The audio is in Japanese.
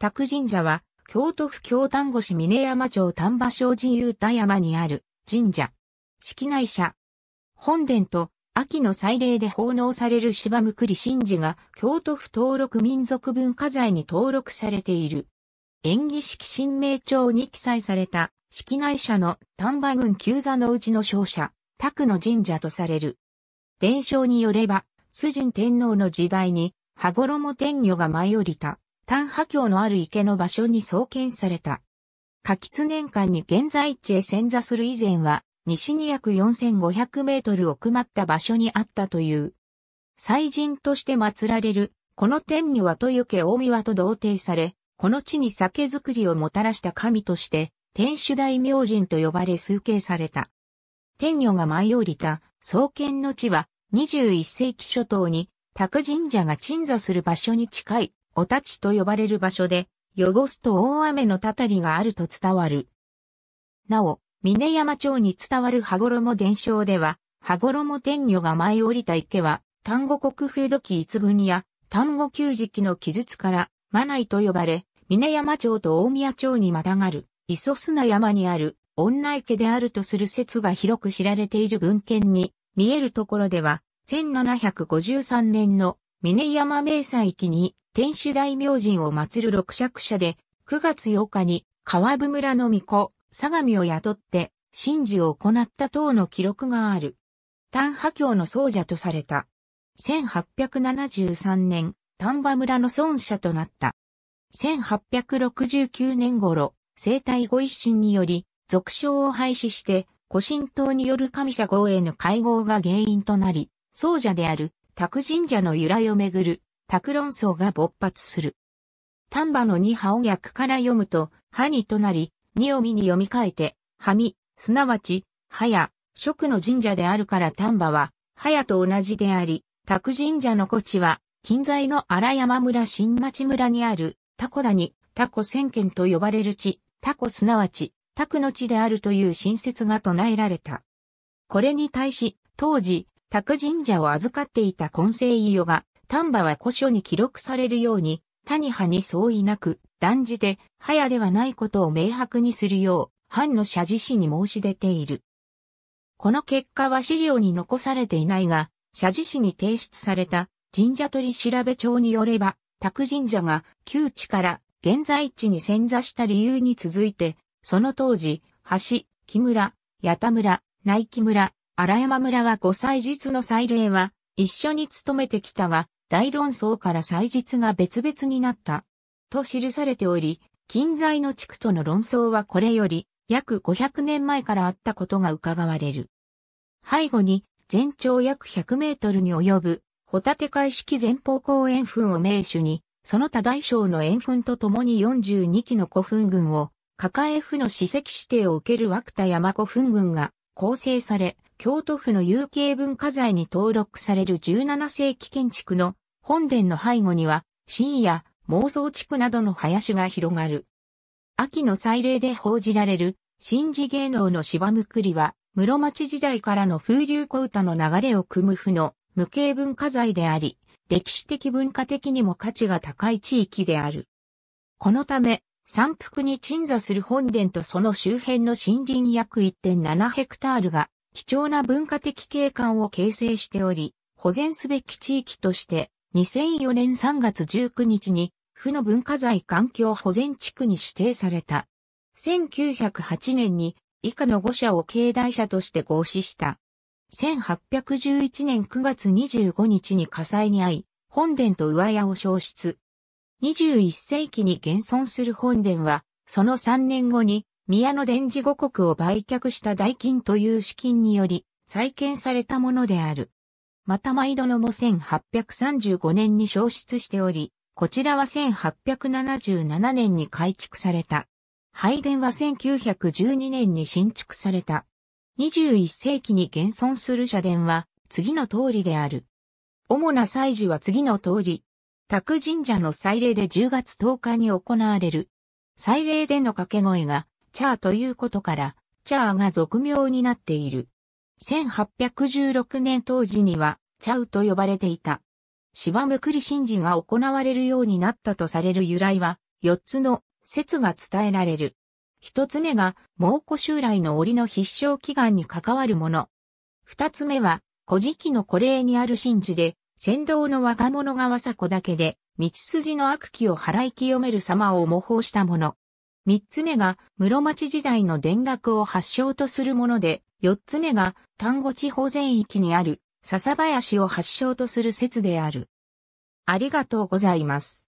拓神社は、京都府京丹後市峰山町丹波小寺雄太山にある神社。式内社。本殿と秋の祭礼で奉納される芝むくり神事が京都府登録民族文化財に登録されている。演技式神明帳に記載された式内社の丹波郡旧座のうちの商社、拓の神社とされる。伝承によれば、崇神天皇の時代に、羽衣天女が舞い降りた丹波峡のある池の場所に創建された。夏吉年間に現在地へ潜座する以前は、西に約4500メートル奥まった場所にあったという。祭神として祀られる、この天女はとゆけ大宮と同定され、この地に酒造りをもたらした神として、天守大明神と呼ばれ崇敬された。天女が舞い降りた創建の地は、21世紀初頭に、宅神社が鎮座する場所に近いおたちと呼ばれる場所で、汚すと大雨のたたりがあると伝わる。なお、峰山町に伝わる羽衣伝承では、羽衣天女が舞い降りた池は、丹後国風土記一文や、丹後旧時期の記述から、マナイと呼ばれ、峰山町と大宮町にまたがる、磯砂山にある、女池であるとする説が広く知られている文献に、見えるところでは、1753年の峰山明細記に、天守大明神を祀る六尺社で、9月8日に川部村の巫女、相模を雇って、神事を行った等の記録がある。丹波教の僧者とされた。1873年、丹波村の孫者となった。1869年頃、生体ご一心により、俗称を廃止して、古神道による神社号への会合が原因となり、僧者である、拓神社の由来をめぐる拓論争が勃発する。丹波の二波を逆から読むと、歯にとなり、二を見に読み替えて、はみ、すなわち、はや、食の神社であるから丹波は、はやと同じであり、拓神社の古地は、近在の荒山村新町村にある、タコ谷、に、タコ千軒と呼ばれる地、タコすなわち、タクの地であるという新説が唱えられた。これに対し、当時、タク神社を預かっていた根性伊予が、丹波は古書に記録されるように、谷派に相違なく、断じて、早ではないことを明白にするよう、藩の社自身に申し出ている。この結果は資料に残されていないが、社自身に提出された神社取り調べ帳によれば、拓神社が旧地から現在地に遷座した理由に続いて、その当時、橋、木村、八田村、内木村、荒山村は5歳実の祭礼は一緒に勤めてきたが、大論争から祭日が別々になった、と記されており、近在の地区との論争はこれより約500年前からあったことが伺われる。背後に全長約100メートルに及ぶホタテ海式前方公園墳を名手に、その他大小の円墳とともに42基の古墳群を、抱え府の史跡指定を受ける枠田山古墳群が構成され、京都府の有形文化財に登録される17世紀建築の本殿の背後には、深夜、妄想地区などの林が広がる。秋の祭礼で報じられる、神事芸能の芝むくりは、室町時代からの風流小歌の流れを組む負の無形文化財であり、歴史的文化的にも価値が高い地域である。このため、山腹に鎮座する本殿とその周辺の森林約1.7ヘクタールが貴重な文化的景観を形成しており、保全すべき地域として2004年3月19日に、府の文化財環境保全地区に指定された。1908年に以下の5社を経済者として合資した。1811年9月25日に火災に遭い、本殿と上屋を消失。21世紀に現存する本殿は、その3年後に宮の伝示五国を売却した代金という資金により再建されたものである。また毎度のも1835年に消失しており、こちらは1877年に改築された。拝殿は1912年に新築された。21世紀に現存する社殿は次の通りである。主な祭事は次の通り。卓神社の祭礼で10月10日に行われる。祭礼での掛け声が、チャーということから、チャーが俗名になっている。1816年当時には、チャウと呼ばれていた。芝むくり神事が行われるようになったとされる由来は、四つの説が伝えられる。一つ目が、猛古襲来の檻の必勝祈願に関わるもの。二つ目は、古事記の古霊にある神事で、先導の若者がわさ子だけで、道筋の悪鬼を払い清める様を模倣したもの。三つ目が、室町時代の田楽を発祥とするもので、四つ目が丹後地方全域にある笹林を発祥とする説である。ありがとうございます。